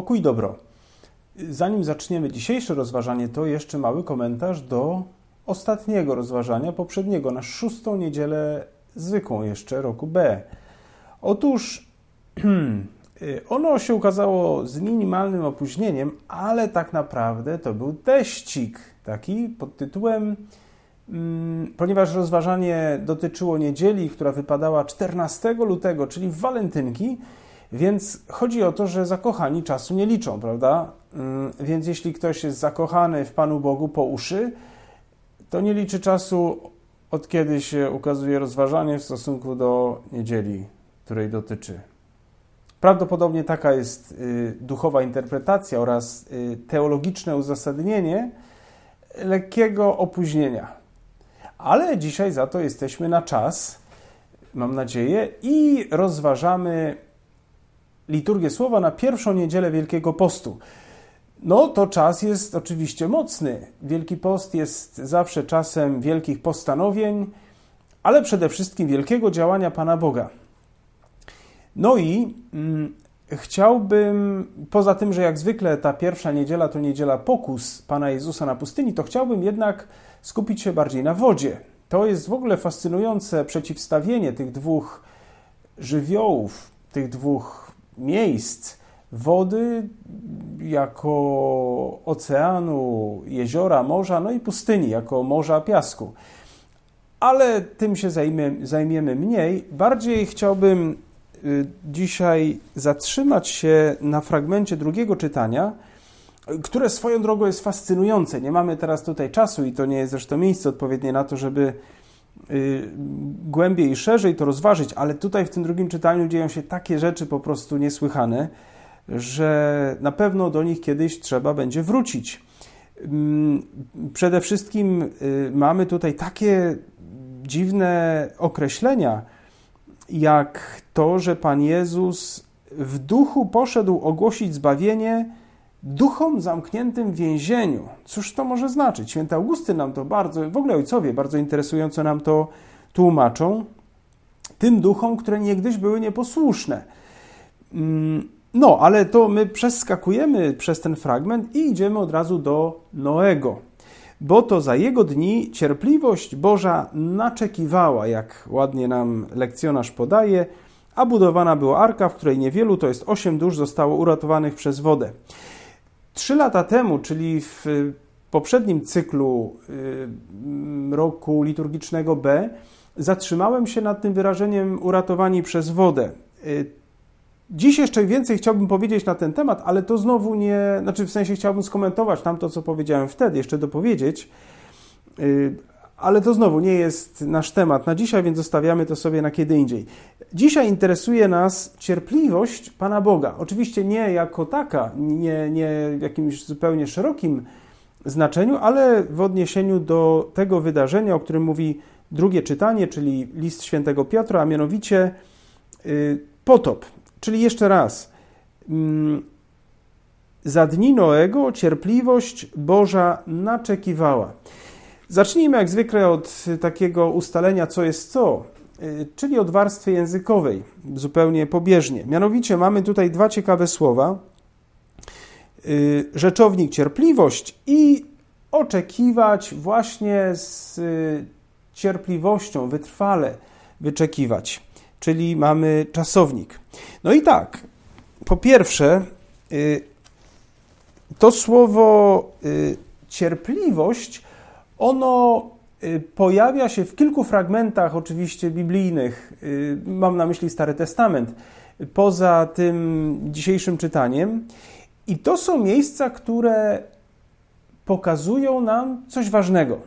Pokój dobro. Zanim zaczniemy dzisiejsze rozważanie, to jeszcze mały komentarz do ostatniego rozważania, poprzedniego, na szóstą niedzielę, zwykłą jeszcze, roku B. Otóż ono się ukazało z minimalnym opóźnieniem, ale tak naprawdę to był teścik, taki pod tytułem mm, ponieważ rozważanie dotyczyło niedzieli, która wypadała 14 lutego, czyli w walentynki, więc chodzi o to, że zakochani czasu nie liczą, prawda? Mm, więc jeśli ktoś jest zakochany w Panu Bogu po uszy, to nie liczy czasu, od kiedy się ukazuje rozważanie w stosunku do niedzieli, której dotyczy. Prawdopodobnie taka jest y, duchowa interpretacja oraz y, teologiczne uzasadnienie lekkiego opóźnienia. Ale dzisiaj za to jesteśmy na czas, mam nadzieję, i rozważamy liturgię słowa na pierwszą niedzielę Wielkiego Postu. No to czas jest oczywiście mocny. Wielki Post jest zawsze czasem wielkich postanowień, ale przede wszystkim wielkiego działania Pana Boga. No i mm, chciałbym, poza tym, że jak zwykle ta pierwsza niedziela to niedziela pokus Pana Jezusa na pustyni, to chciałbym jednak skupić się bardziej na wodzie. To jest w ogóle fascynujące przeciwstawienie tych dwóch żywiołów, tych dwóch miejsc wody jako oceanu, jeziora, morza, no i pustyni jako morza piasku. Ale tym się zajmiemy zajmiemy mniej. Bardziej chciałbym y, dzisiaj zatrzymać się na fragmencie drugiego czytania, które swoją drogą jest fascynujące. Nie mamy teraz tutaj czasu i to nie jest zresztą miejsce odpowiednie na to, żeby Y, głębiej i szerzej to rozważyć, ale tutaj w tym drugim czytaniu dzieją się takie rzeczy po prostu niesłychane, że na pewno do nich kiedyś trzeba będzie wrócić. Mm, przede wszystkim y, mamy tutaj takie dziwne określenia, jak to, że Pan Jezus w duchu poszedł ogłosić zbawienie duchom zamkniętym w więzieniu. Cóż to może znaczyć? Święty Augusty nam to bardzo, w ogóle ojcowie bardzo interesująco nam to tłumaczą. Tym duchom, które niegdyś były nieposłuszne. Mm, no, ale to my przeskakujemy przez ten fragment i idziemy od razu do Noego. Bo to za jego dni cierpliwość Boża naczekiwała, jak ładnie nam lekcjonarz podaje, a budowana była arka, w której niewielu, to jest osiem dusz, zostało uratowanych przez wodę. Trzy lata temu, czyli w poprzednim cyklu y, roku liturgicznego B, zatrzymałem się nad tym wyrażeniem uratowani przez wodę. Y, dziś jeszcze więcej chciałbym powiedzieć na ten temat, ale to znowu nie, znaczy w sensie chciałbym skomentować tam to, co powiedziałem wtedy, jeszcze dopowiedzieć, y, ale to znowu nie jest nasz temat na dzisiaj, więc zostawiamy to sobie na kiedy indziej. Dzisiaj interesuje nas cierpliwość Pana Boga. Oczywiście nie jako taka, nie, nie w jakimś zupełnie szerokim znaczeniu, ale w odniesieniu do tego wydarzenia, o którym mówi drugie czytanie, czyli list świętego Piotra, a mianowicie y, potop. Czyli jeszcze raz, mm, za dni Noego cierpliwość Boża naczekiwała. Zacznijmy jak zwykle od takiego ustalenia, co jest co, y, czyli od warstwy językowej, zupełnie pobieżnie. Mianowicie mamy tutaj dwa ciekawe słowa: y, rzeczownik cierpliwość i oczekiwać właśnie z y, cierpliwością, wytrwale wyczekiwać, czyli mamy czasownik. No i tak, po pierwsze, to słowo cierpliwość ono y, pojawia się w kilku fragmentach, oczywiście biblijnych, y, mam na myśli Stary Testament, poza tym dzisiejszym czytaniem. I to są miejsca, które pokazują nam coś ważnego.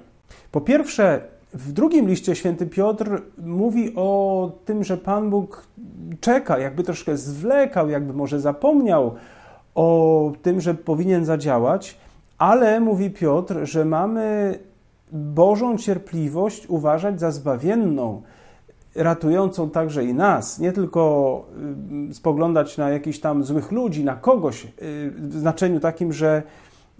Po pierwsze, w drugim liście święty Piotr mówi o tym, że Pan Bóg czeka, jakby troszkę zwlekał, jakby może zapomniał o tym, że powinien zadziałać, ale mówi Piotr, że mamy Bożą cierpliwość uważać za zbawienną, ratującą także i nas, nie tylko y, spoglądać na jakichś tam złych ludzi, na kogoś y, w znaczeniu takim, że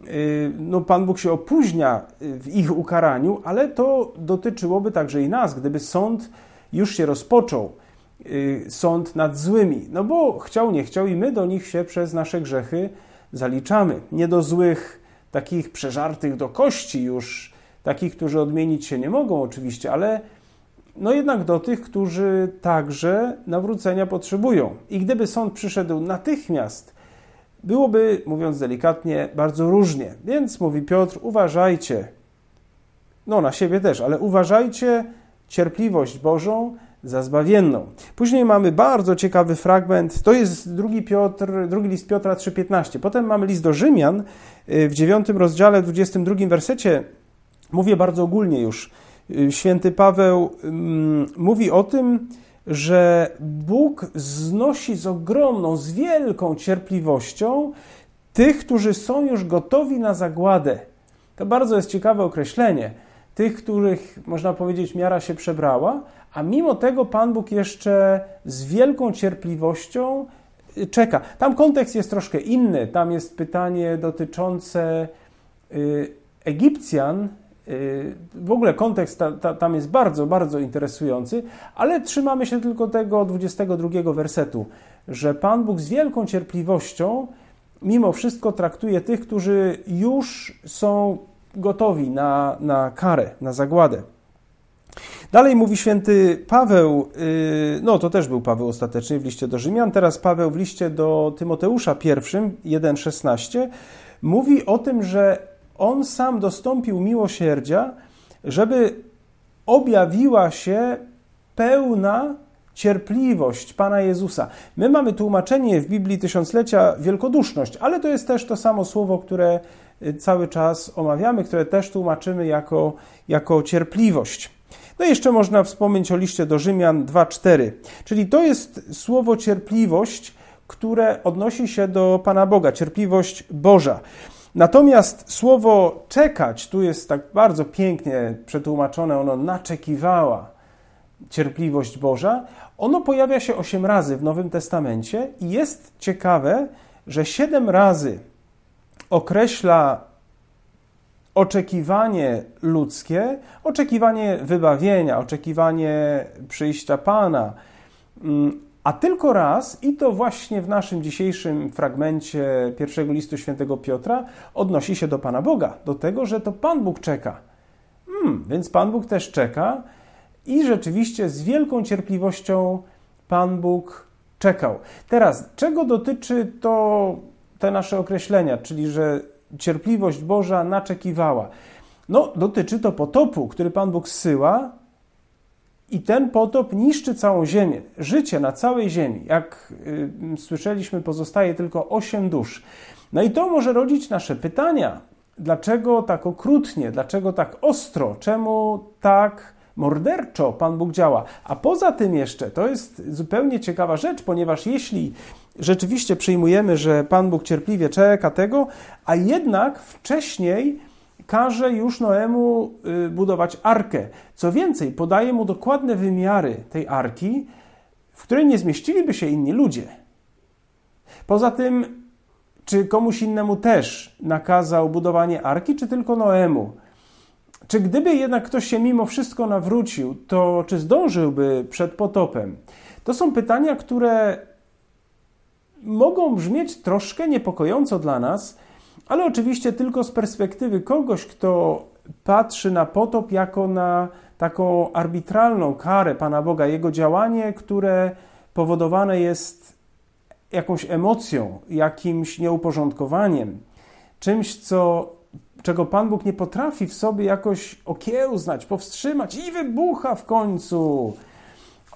y, no, Pan Bóg się opóźnia w ich ukaraniu, ale to dotyczyłoby także i nas, gdyby sąd już się rozpoczął, sąd nad złymi, no bo chciał, nie chciał i my do nich się przez nasze grzechy zaliczamy. Nie do złych, takich przeżartych do kości już takich, którzy odmienić się nie mogą oczywiście, ale no jednak do tych, którzy także nawrócenia potrzebują. I gdyby sąd przyszedł natychmiast, byłoby, mówiąc delikatnie, bardzo różnie. Więc mówi Piotr, uważajcie, no na siebie też, ale uważajcie cierpliwość Bożą za zbawienną. Później mamy bardzo ciekawy fragment, to jest drugi, Piotr, drugi list Piotra 3,15. Potem mamy list do Rzymian y, w 9 rozdziale, 22 wersecie Mówię bardzo ogólnie już. Y, święty Paweł mówi o tym, że Bóg znosi z ogromną, z wielką cierpliwością tych, którzy są już gotowi na zagładę. To bardzo jest ciekawe określenie. Tych, których można powiedzieć miara się przebrała, a mimo tego Pan Bóg jeszcze z wielką cierpliwością y, czeka. Tam kontekst jest troszkę inny. Tam jest pytanie dotyczące y, Egipcjan, Y, w ogóle kontekst ta, ta, tam jest bardzo, bardzo interesujący, ale trzymamy się tylko tego 22 wersetu, że Pan Bóg z wielką cierpliwością mimo wszystko traktuje tych, którzy już są gotowi na, na karę, na zagładę. Dalej mówi święty Paweł, y, no to też był Paweł ostatecznie w liście do Rzymian, teraz Paweł w liście do Tymoteusza I, 1,16, mówi o tym, że on sam dostąpił miłosierdzia, żeby objawiła się pełna cierpliwość Pana Jezusa. My mamy tłumaczenie w Biblii tysiąclecia wielkoduszność, ale to jest też to samo słowo, które y, cały czas omawiamy, które też tłumaczymy jako, jako cierpliwość. No i jeszcze można wspomnieć o liście do Rzymian 2:4. Czyli to jest słowo cierpliwość, które odnosi się do Pana Boga, cierpliwość Boża. Natomiast słowo czekać tu jest tak bardzo pięknie przetłumaczone, ono naczekiwała cierpliwość Boża. Ono pojawia się osiem razy w Nowym Testamencie i jest ciekawe, że siedem razy określa oczekiwanie ludzkie, oczekiwanie wybawienia, oczekiwanie przyjścia Pana, mm, a tylko raz, i to właśnie w naszym dzisiejszym fragmencie pierwszego listu świętego Piotra, odnosi się do Pana Boga, do tego, że to Pan Bóg czeka. Hmm, więc Pan Bóg też czeka i rzeczywiście z wielką cierpliwością Pan Bóg czekał. Teraz, czego dotyczy to te nasze określenia, czyli że cierpliwość Boża naczekiwała? No, dotyczy to potopu, który Pan Bóg syła i ten potop niszczy całą Ziemię. Życie na całej Ziemi, jak y, słyszeliśmy, pozostaje tylko osiem dusz. No i to może rodzić nasze pytania. Dlaczego tak okrutnie, dlaczego tak ostro, czemu tak morderczo Pan Bóg działa? A poza tym jeszcze, to jest zupełnie ciekawa rzecz, ponieważ jeśli rzeczywiście przyjmujemy, że Pan Bóg cierpliwie czeka tego, a jednak wcześniej każe już Noemu y, budować arkę. Co więcej, podaje mu dokładne wymiary tej arki, w której nie zmieściliby się inni ludzie. Poza tym, czy komuś innemu też nakazał budowanie arki, czy tylko Noemu? Czy gdyby jednak ktoś się mimo wszystko nawrócił, to czy zdążyłby przed potopem? To są pytania, które mogą brzmieć troszkę niepokojąco dla nas, ale oczywiście tylko z perspektywy kogoś, kto patrzy na potop jako na taką arbitralną karę Pana Boga, jego działanie, które powodowane jest jakąś emocją, jakimś nieuporządkowaniem, czymś, co, czego Pan Bóg nie potrafi w sobie jakoś okiełznać, powstrzymać i wybucha w końcu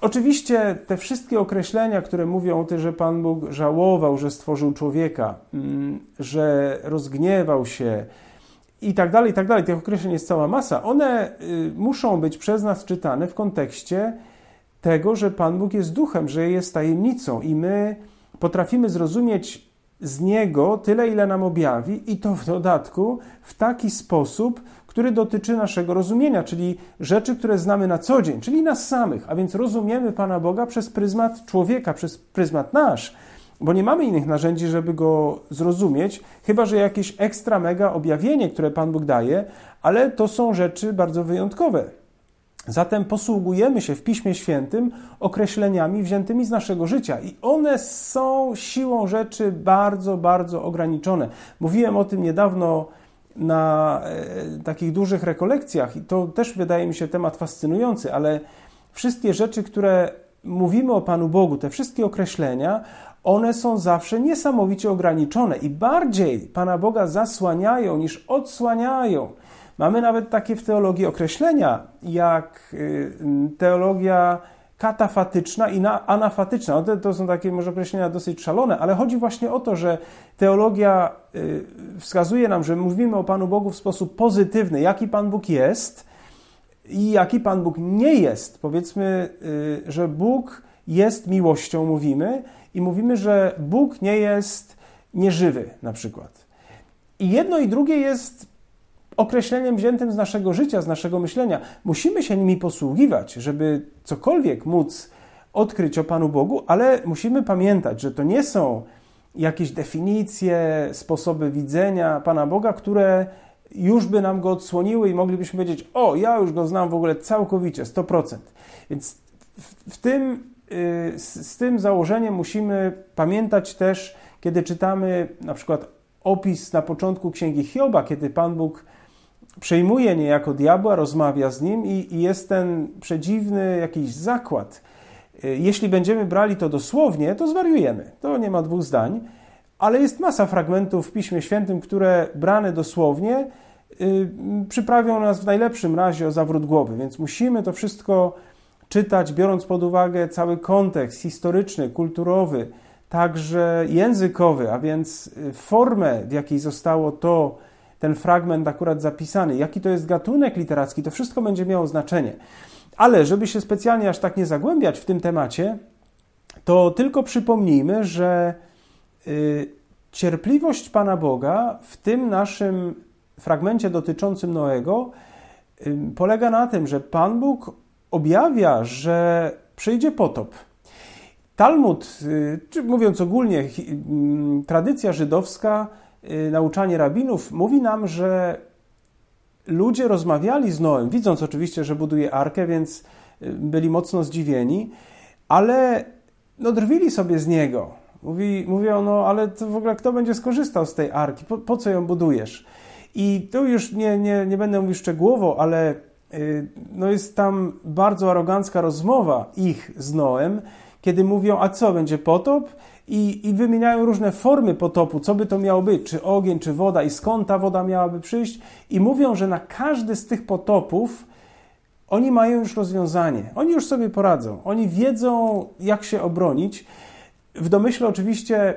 Oczywiście te wszystkie określenia, które mówią o tym, że Pan Bóg żałował, że stworzył człowieka, mm, że rozgniewał się i tak dalej, i tak dalej, tych określeń jest cała masa, one y, muszą być przez nas czytane w kontekście tego, że Pan Bóg jest duchem, że jest tajemnicą i my potrafimy zrozumieć z Niego tyle, ile nam objawi i to w dodatku w taki sposób, który dotyczy naszego rozumienia, czyli rzeczy, które znamy na co dzień, czyli nas samych, a więc rozumiemy Pana Boga przez pryzmat człowieka, przez pryzmat nasz, bo nie mamy innych narzędzi, żeby go zrozumieć, chyba że jakieś ekstra mega objawienie, które Pan Bóg daje, ale to są rzeczy bardzo wyjątkowe. Zatem posługujemy się w Piśmie Świętym określeniami wziętymi z naszego życia i one są siłą rzeczy bardzo, bardzo ograniczone. Mówiłem o tym niedawno na e, takich dużych rekolekcjach, i to też wydaje mi się temat fascynujący, ale wszystkie rzeczy, które mówimy o Panu Bogu, te wszystkie określenia, one są zawsze niesamowicie ograniczone i bardziej Pana Boga zasłaniają niż odsłaniają. Mamy nawet takie w teologii określenia, jak y, teologia katafatyczna i anafatyczna. No to, to są takie może określenia dosyć szalone, ale chodzi właśnie o to, że teologia y, wskazuje nam, że mówimy o Panu Bogu w sposób pozytywny, jaki Pan Bóg jest i jaki Pan Bóg nie jest. Powiedzmy, y, że Bóg jest miłością, mówimy, i mówimy, że Bóg nie jest nieżywy, na przykład. I jedno i drugie jest określeniem wziętym z naszego życia, z naszego myślenia. Musimy się nimi posługiwać, żeby cokolwiek móc odkryć o Panu Bogu, ale musimy pamiętać, że to nie są jakieś definicje, sposoby widzenia Pana Boga, które już by nam go odsłoniły i moglibyśmy powiedzieć: O, ja już go znam w ogóle całkowicie, 100%. Więc w, w tym, yy, z, z tym założeniem musimy pamiętać też, kiedy czytamy na przykład opis na początku księgi Hioba, kiedy Pan Bóg przejmuje niejako diabła, rozmawia z nim i, i jest ten przedziwny jakiś zakład. Y, jeśli będziemy brali to dosłownie, to zwariujemy. To nie ma dwóch zdań. Ale jest masa fragmentów w Piśmie Świętym, które brane dosłownie yy, przyprawią nas w najlepszym razie o zawrót głowy, więc musimy to wszystko czytać, biorąc pod uwagę cały kontekst historyczny, kulturowy, także językowy, a więc y, formę, w jakiej zostało to ten fragment akurat zapisany, jaki to jest gatunek literacki, to wszystko będzie miało znaczenie. Ale żeby się specjalnie aż tak nie zagłębiać w tym temacie, to tylko przypomnijmy, że y, cierpliwość Pana Boga w tym naszym fragmencie dotyczącym Noego y, polega na tym, że Pan Bóg objawia, że przyjdzie potop. Talmud, y, czy mówiąc ogólnie, mm, tradycja żydowska Y, nauczanie rabinów mówi nam, że ludzie rozmawiali z Noem, widząc oczywiście, że buduje arkę, więc y, byli mocno zdziwieni, ale no drwili sobie z niego. Mówi, mówią, no ale to w ogóle kto będzie skorzystał z tej arki? Po, po co ją budujesz? I tu już nie, nie, nie będę mówił szczegółowo, ale y, no jest tam bardzo arogancka rozmowa ich z Noem, kiedy mówią, a co, będzie potop? I, I wymieniają różne formy potopu, co by to miało być, czy ogień, czy woda, i skąd ta woda miałaby przyjść. I mówią, że na każdy z tych potopów oni mają już rozwiązanie, oni już sobie poradzą, oni wiedzą, jak się obronić. W domyśle oczywiście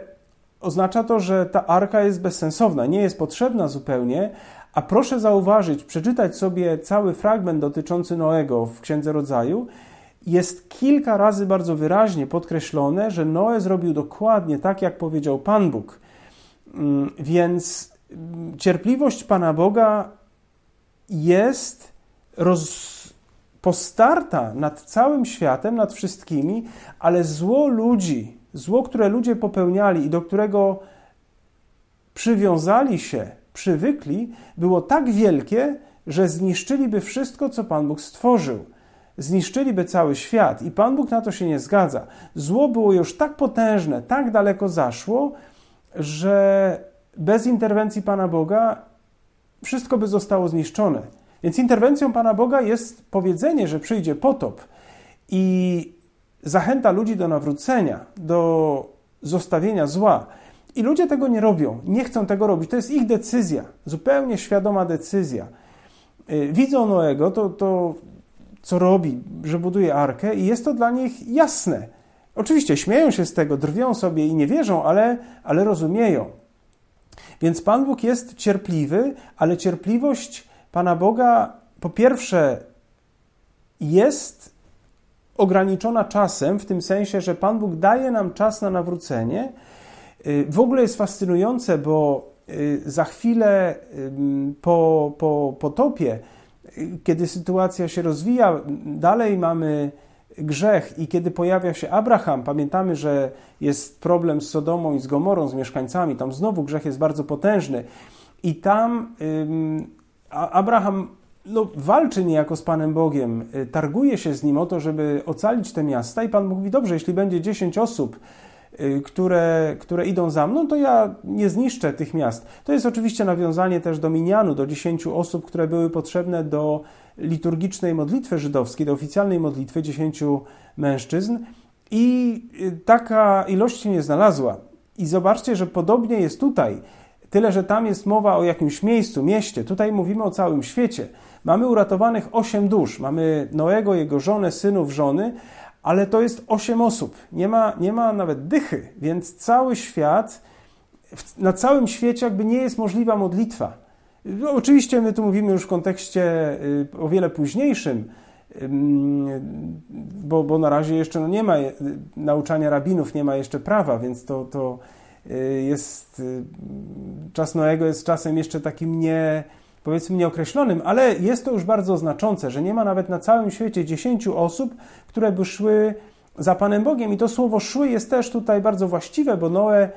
oznacza to, że ta arka jest bezsensowna, nie jest potrzebna zupełnie, a proszę zauważyć, przeczytać sobie cały fragment dotyczący Noego w Księdze Rodzaju – jest kilka razy bardzo wyraźnie podkreślone, że Noe zrobił dokładnie tak, jak powiedział Pan Bóg. Mm, więc mm, cierpliwość Pana Boga jest roz... postarta nad całym światem, nad wszystkimi, ale zło ludzi, zło, które ludzie popełniali i do którego przywiązali się, przywykli, było tak wielkie, że zniszczyliby wszystko, co Pan Bóg stworzył zniszczyliby cały świat i Pan Bóg na to się nie zgadza. Zło było już tak potężne, tak daleko zaszło, że bez interwencji Pana Boga wszystko by zostało zniszczone. Więc interwencją Pana Boga jest powiedzenie, że przyjdzie potop i zachęta ludzi do nawrócenia, do zostawienia zła. I ludzie tego nie robią, nie chcą tego robić. To jest ich decyzja, zupełnie świadoma decyzja. Y, widzą Noego, to, to co robi, że buduje arkę, i jest to dla nich jasne. Oczywiście śmieją się z tego, drwią sobie i nie wierzą, ale, ale rozumieją. Więc Pan Bóg jest cierpliwy, ale cierpliwość Pana Boga po pierwsze jest ograniczona czasem, w tym sensie, że Pan Bóg daje nam czas na nawrócenie. Y, w ogóle jest fascynujące, bo y, za chwilę po, po potopie kiedy sytuacja się rozwija, dalej mamy grzech i kiedy pojawia się Abraham, pamiętamy, że jest problem z Sodomą i z Gomorą, z mieszkańcami, tam znowu grzech jest bardzo potężny i tam ym, Abraham no, walczy niejako z Panem Bogiem, y, targuje się z nim o to, żeby ocalić te miasta i Pan mówi, dobrze, jeśli będzie 10 osób, Y, które, które idą za mną, to ja nie zniszczę tych miast. To jest oczywiście nawiązanie też do Minianu, do dziesięciu osób, które były potrzebne do liturgicznej modlitwy żydowskiej, do oficjalnej modlitwy dziesięciu mężczyzn i y, taka ilość się nie znalazła. I zobaczcie, że podobnie jest tutaj. Tyle, że tam jest mowa o jakimś miejscu, mieście. Tutaj mówimy o całym świecie. Mamy uratowanych osiem dusz. Mamy Noego, jego żonę, synów, żony, ale to jest 8 osób, nie ma, nie ma nawet dychy, więc cały świat, na całym świecie jakby nie jest możliwa modlitwa. No, oczywiście my tu mówimy już w kontekście y, o wiele późniejszym, bo, bo na razie jeszcze no nie ma y, nauczania rabinów, nie ma jeszcze prawa, więc to, to y, jest czas Noego jest czasem jeszcze takim nie, powiedzmy nieokreślonym, ale jest to już bardzo znaczące, że nie ma nawet na całym świecie 10 osób, które by szły za Panem Bogiem. I to słowo szły jest też tutaj bardzo właściwe, bo Noe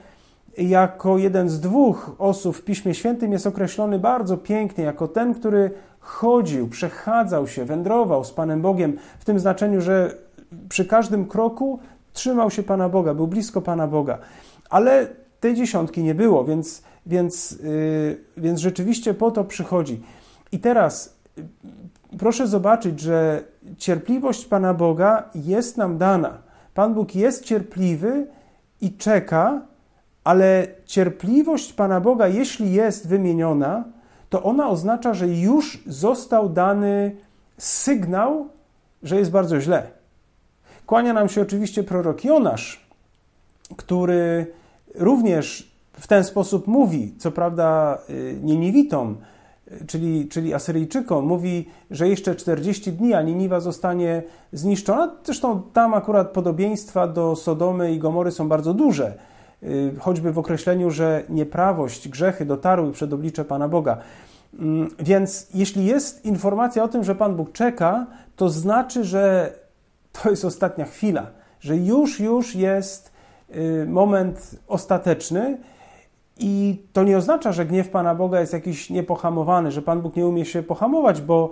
jako jeden z dwóch osób w Piśmie Świętym jest określony bardzo pięknie jako ten, który chodził, przechadzał się, wędrował z Panem Bogiem w tym znaczeniu, że przy każdym kroku trzymał się Pana Boga, był blisko Pana Boga. Ale tej dziesiątki nie było, więc więc, y, więc rzeczywiście po to przychodzi. I teraz y, proszę zobaczyć, że cierpliwość Pana Boga jest nam dana. Pan Bóg jest cierpliwy i czeka, ale cierpliwość Pana Boga, jeśli jest wymieniona, to ona oznacza, że już został dany sygnał, że jest bardzo źle. Kłania nam się oczywiście prorok Jonasz, który również w ten sposób mówi, co prawda y, Niniwitom, y, czyli, czyli Asyryjczykom, mówi, że jeszcze 40 dni, a Niniwa zostanie zniszczona. Zresztą tam akurat podobieństwa do Sodomy i Gomory są bardzo duże, y, choćby w określeniu, że nieprawość, grzechy dotarły przed oblicze Pana Boga. Mm, więc jeśli jest informacja o tym, że Pan Bóg czeka, to znaczy, że to jest ostatnia chwila, że już, już jest moment ostateczny, i to nie oznacza, że gniew Pana Boga jest jakiś niepohamowany, że Pan Bóg nie umie się pohamować, bo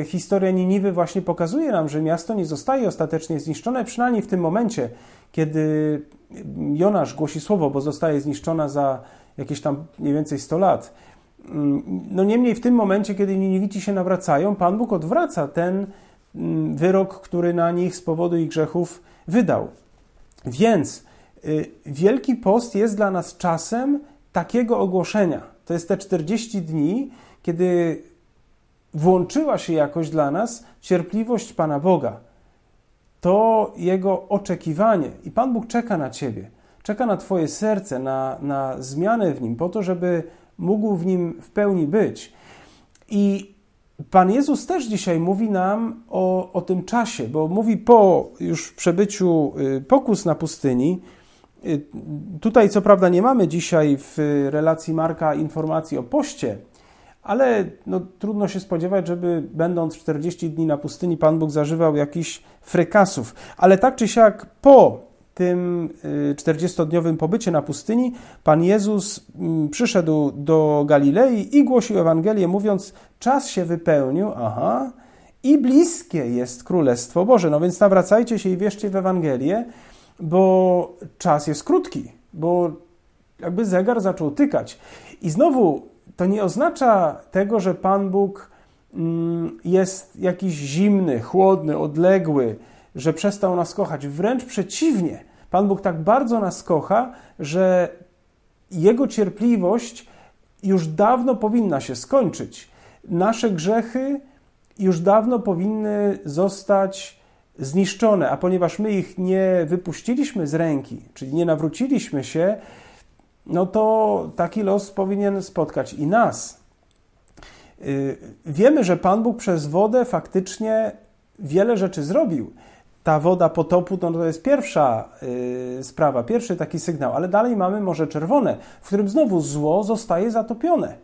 y, historia Niniwy właśnie pokazuje nam, że miasto nie zostaje ostatecznie zniszczone, przynajmniej w tym momencie, kiedy y, Jonasz głosi słowo, bo zostaje zniszczona za jakieś tam mniej więcej 100 lat. Mm, no niemniej w tym momencie, kiedy Niniwici się nawracają, Pan Bóg odwraca ten mm, wyrok, który na nich z powodu ich grzechów wydał. Więc Y, Wielki Post jest dla nas czasem takiego ogłoszenia. To jest te 40 dni, kiedy włączyła się jakoś dla nas cierpliwość Pana Boga. To Jego oczekiwanie. I Pan Bóg czeka na Ciebie, czeka na Twoje serce, na, na zmianę w nim, po to, żeby mógł w nim w pełni być. I Pan Jezus też dzisiaj mówi nam o, o tym czasie, bo mówi po już przebyciu y, pokus na pustyni, Y, tutaj, co prawda, nie mamy dzisiaj w relacji Marka informacji o poście, ale no, trudno się spodziewać, żeby będąc 40 dni na pustyni, Pan Bóg zażywał jakichś frekasów. Ale tak czy siak, po tym 40-dniowym y, pobycie na pustyni, Pan Jezus mm, przyszedł do Galilei i głosił Ewangelię, mówiąc: Czas się wypełnił, aha, i bliskie jest Królestwo Boże. No więc nawracajcie się i wierzcie w Ewangelię bo czas jest krótki, bo jakby zegar zaczął tykać. I znowu to nie oznacza tego, że Pan Bóg mm, jest jakiś zimny, chłodny, odległy, że przestał nas kochać. Wręcz przeciwnie. Pan Bóg tak bardzo nas kocha, że Jego cierpliwość już dawno powinna się skończyć. Nasze grzechy już dawno powinny zostać zniszczone, a ponieważ my ich nie wypuściliśmy z ręki, czyli nie nawróciliśmy się, no to taki los powinien spotkać i nas. Y, wiemy, że Pan Bóg przez wodę faktycznie wiele rzeczy zrobił. Ta woda potopu no to jest pierwsza y, sprawa, pierwszy taki sygnał, ale dalej mamy Morze Czerwone, w którym znowu zło zostaje zatopione.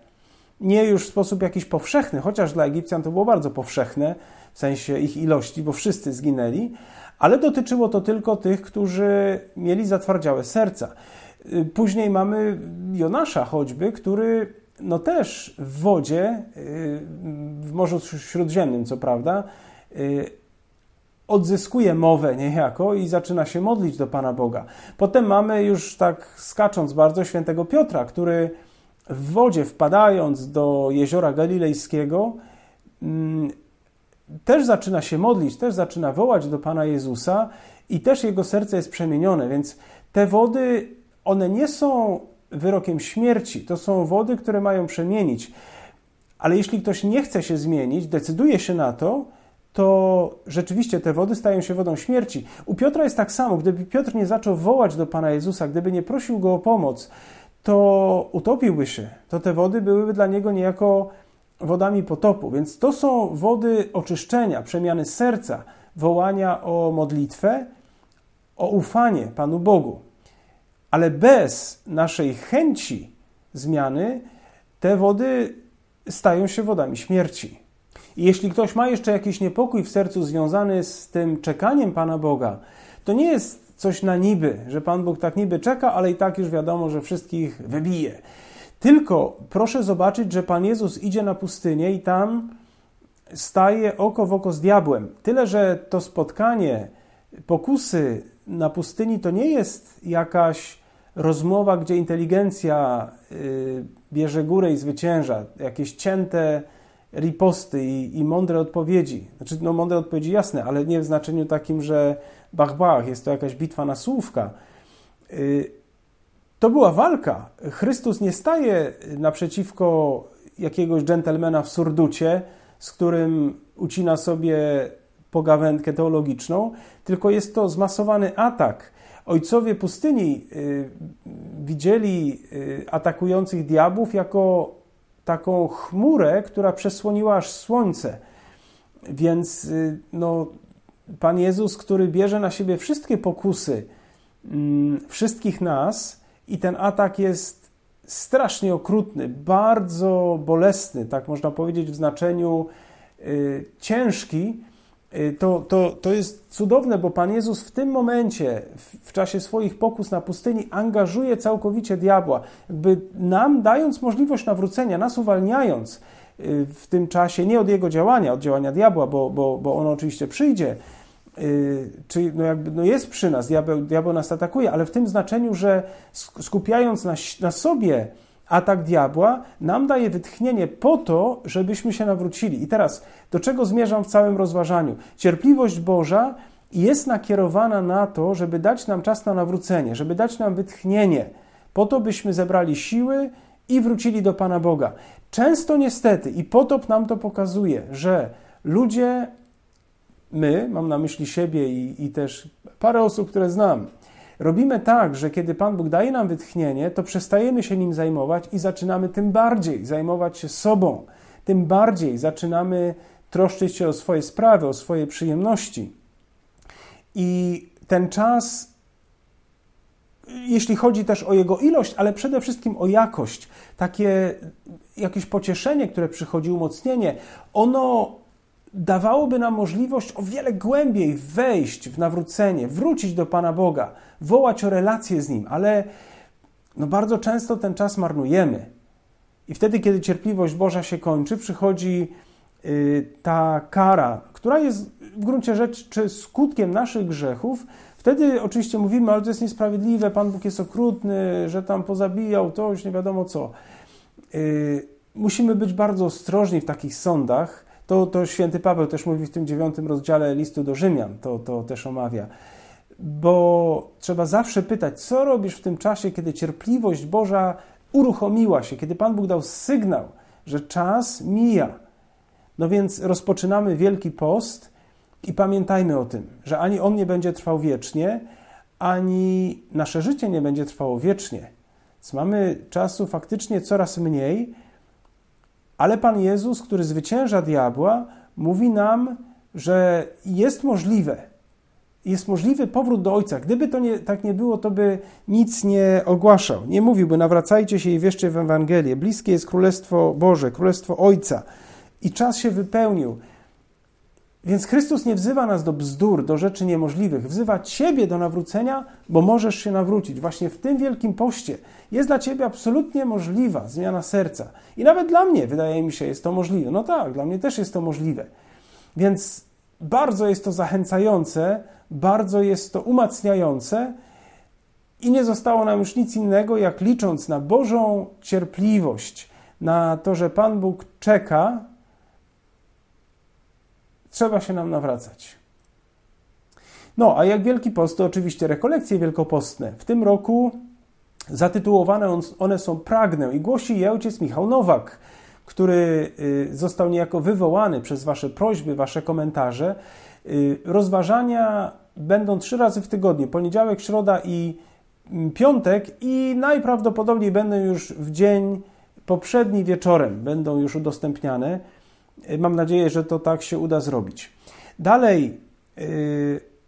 Nie już w sposób jakiś powszechny, chociaż dla Egipcjan to było bardzo powszechne, w sensie ich ilości, bo wszyscy zginęli, ale dotyczyło to tylko tych, którzy mieli zatwardziałe serca. Y, później mamy Jonasza choćby, który no też w wodzie, y, w Morzu Śródziemnym, co prawda, y, odzyskuje mowę niejako i zaczyna się modlić do Pana Boga. Potem mamy już tak skacząc bardzo świętego Piotra, który w wodzie wpadając do jeziora galilejskiego mm, też zaczyna się modlić, też zaczyna wołać do Pana Jezusa i też jego serce jest przemienione. Więc te wody, one nie są wyrokiem śmierci, to są wody, które mają przemienić. Ale jeśli ktoś nie chce się zmienić, decyduje się na to, to rzeczywiście te wody stają się wodą śmierci. U Piotra jest tak samo. Gdyby Piotr nie zaczął wołać do Pana Jezusa, gdyby nie prosił go o pomoc, to utopiłby się. To te wody byłyby dla niego niejako wodami potopu. Więc to są wody oczyszczenia, przemiany serca, wołania o modlitwę, o ufanie Panu Bogu. Ale bez naszej chęci zmiany te wody stają się wodami śmierci. I jeśli ktoś ma jeszcze jakiś niepokój w sercu związany z tym czekaniem Pana Boga, to nie jest coś na niby, że Pan Bóg tak niby czeka, ale i tak już wiadomo, że wszystkich wybije. Tylko proszę zobaczyć, że Pan Jezus idzie na pustynię i tam staje oko w oko z diabłem. Tyle, że to spotkanie pokusy na pustyni to nie jest jakaś rozmowa, gdzie inteligencja y, bierze górę i zwycięża, jakieś cięte riposty i, i mądre odpowiedzi. Znaczy, no mądre odpowiedzi jasne, ale nie w znaczeniu takim, że bach, bach, jest to jakaś bitwa na słówka. Y, to była walka. Chrystus nie staje naprzeciwko jakiegoś dżentelmena w surducie, z którym ucina sobie pogawędkę teologiczną, tylko jest to zmasowany atak. Ojcowie pustyni y, widzieli y, atakujących diabłów jako taką chmurę, która przesłoniła aż słońce. Więc y, no, Pan Jezus, który bierze na siebie wszystkie pokusy mm, wszystkich nas, i ten atak jest strasznie okrutny, bardzo bolesny, tak można powiedzieć w znaczeniu y, ciężki. Y, to, to, to jest cudowne, bo Pan Jezus w tym momencie, w, w czasie swoich pokus na pustyni, angażuje całkowicie diabła, jakby nam dając możliwość nawrócenia, nas uwalniając y, w tym czasie, nie od jego działania, od działania diabła, bo, bo, bo on oczywiście przyjdzie, Y, czy no jakby, no jest przy nas, diabeł, diabeł nas atakuje, ale w tym znaczeniu, że skupiając na, na sobie atak diabła, nam daje wytchnienie po to, żebyśmy się nawrócili. I teraz, do czego zmierzam w całym rozważaniu? Cierpliwość Boża jest nakierowana na to, żeby dać nam czas na nawrócenie, żeby dać nam wytchnienie, po to, byśmy zebrali siły i wrócili do Pana Boga. Często niestety, i potop nam to pokazuje, że ludzie my, mam na myśli siebie i, i też parę osób, które znam, robimy tak, że kiedy Pan Bóg daje nam wytchnienie, to przestajemy się nim zajmować i zaczynamy tym bardziej zajmować się sobą, tym bardziej zaczynamy troszczyć się o swoje sprawy, o swoje przyjemności. I ten czas, jeśli chodzi też o jego ilość, ale przede wszystkim o jakość, takie jakieś pocieszenie, które przychodzi, umocnienie, ono dawałoby nam możliwość o wiele głębiej wejść w nawrócenie, wrócić do Pana Boga, wołać o relacje z Nim, ale no bardzo często ten czas marnujemy. I wtedy, kiedy cierpliwość Boża się kończy, przychodzi y, ta kara, która jest w gruncie rzeczy skutkiem naszych grzechów. Wtedy oczywiście mówimy, ale to jest niesprawiedliwe, Pan Bóg jest okrutny, że tam pozabijał to, już nie wiadomo co. Y, musimy być bardzo ostrożni w takich sądach, to, to święty Paweł też mówi w tym dziewiątym rozdziale listu do Rzymian, to, to też omawia. Bo trzeba zawsze pytać, co robisz w tym czasie, kiedy cierpliwość Boża uruchomiła się, kiedy Pan Bóg dał sygnał, że czas mija. No więc rozpoczynamy Wielki Post i pamiętajmy o tym, że ani on nie będzie trwał wiecznie, ani nasze życie nie będzie trwało wiecznie. Więc mamy czasu faktycznie coraz mniej, ale Pan Jezus, który zwycięża diabła, mówi nam, że jest możliwe, jest możliwy powrót do Ojca. Gdyby to nie, tak nie było, to by nic nie ogłaszał. Nie mówiłby, nawracajcie się i wierzcie w Ewangelię. Bliskie jest Królestwo Boże, Królestwo Ojca. I czas się wypełnił. Więc Chrystus nie wzywa nas do bzdur, do rzeczy niemożliwych. Wzywa Ciebie do nawrócenia, bo możesz się nawrócić. Właśnie w tym wielkim poście jest dla Ciebie absolutnie możliwa zmiana serca. I nawet dla mnie, wydaje mi się, jest to możliwe. No tak, dla mnie też jest to możliwe. Więc bardzo jest to zachęcające, bardzo jest to umacniające. I nie zostało nam już nic innego, jak licząc na Bożą cierpliwość, na to, że Pan Bóg czeka trzeba się nam nawracać. No, a jak Wielki Post, to oczywiście rekolekcje wielkopostne. W tym roku zatytułowane one są Pragnę i głosi je ojciec Michał Nowak, który y, został niejako wywołany przez wasze prośby, wasze komentarze. Y, rozważania będą trzy razy w tygodniu, poniedziałek, środa i mm, piątek i najprawdopodobniej będą już w dzień poprzedni wieczorem, będą już udostępniane. E, mam nadzieję, że to tak się uda zrobić. Dalej, e,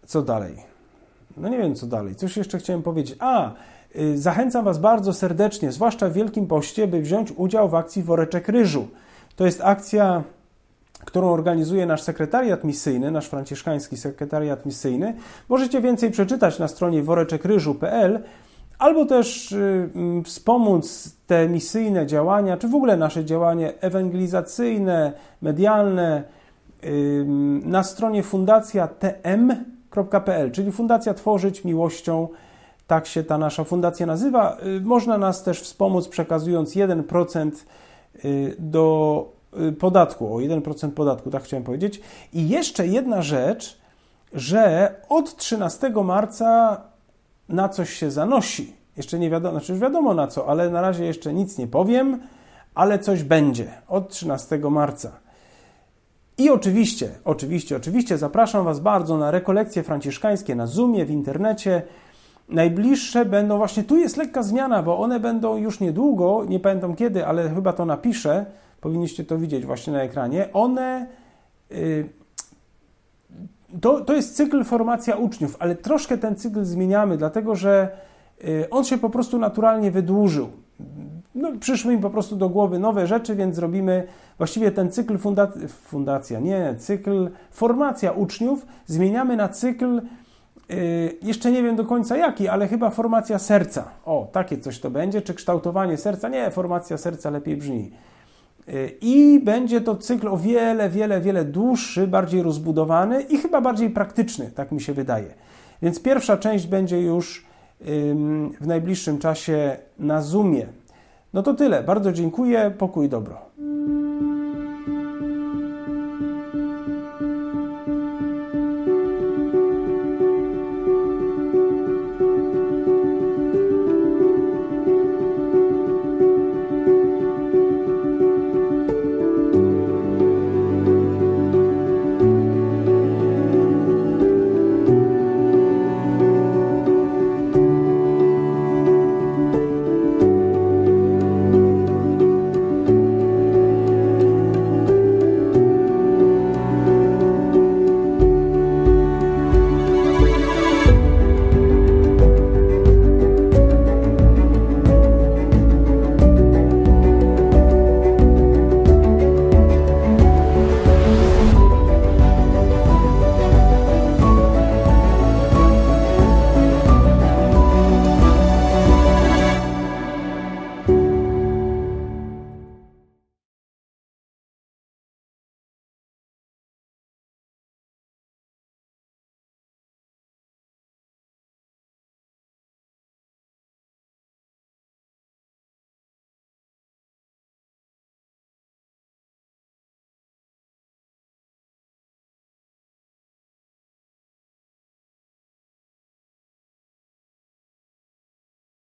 co dalej? No nie wiem, co dalej. Coś jeszcze chciałem powiedzieć. A, e, zachęcam Was bardzo serdecznie, zwłaszcza w Wielkim Poście, by wziąć udział w akcji Woreczek Ryżu. To jest akcja którą organizuje nasz sekretariat misyjny, nasz franciszkański sekretariat misyjny. Możecie więcej przeczytać na stronie woreczekryżu.pl albo też y, mm, wspomóc te misyjne działania, czy w ogóle nasze działanie ewangelizacyjne, medialne y, mm, na stronie fundacjatm.pl, czyli Fundacja Tworzyć Miłością, tak się ta nasza fundacja nazywa. Y, można nas też wspomóc przekazując 1% do podatku, o 1% podatku, tak chciałem powiedzieć. I jeszcze jedna rzecz, że od 13 marca na coś się zanosi. Jeszcze nie wiadomo, znaczy już wiadomo na co, ale na razie jeszcze nic nie powiem, ale coś będzie od 13 marca. I oczywiście, oczywiście, oczywiście zapraszam Was bardzo na rekolekcje franciszkańskie na Zoomie, w internecie. Najbliższe będą właśnie, tu jest lekka zmiana, bo one będą już niedługo, nie pamiętam kiedy, ale chyba to napiszę, powinniście to widzieć właśnie na ekranie. One y, to, to jest cykl formacja uczniów, ale troszkę ten cykl zmieniamy, dlatego że y, on się po prostu naturalnie wydłużył. No, przyszły im po prostu do głowy nowe rzeczy, więc zrobimy właściwie ten cykl fundacja nie, cykl formacja uczniów zmieniamy na cykl y, jeszcze nie wiem do końca jaki, ale chyba formacja serca. O, takie coś to będzie, czy kształtowanie serca? Nie, formacja serca lepiej brzmi. Y, I będzie to cykl o wiele, wiele, wiele dłuższy, bardziej rozbudowany i chyba bardziej praktyczny, tak mi się wydaje. Więc pierwsza część będzie już w najbliższym czasie na Zoomie. No to tyle. Bardzo dziękuję. Pokój dobro.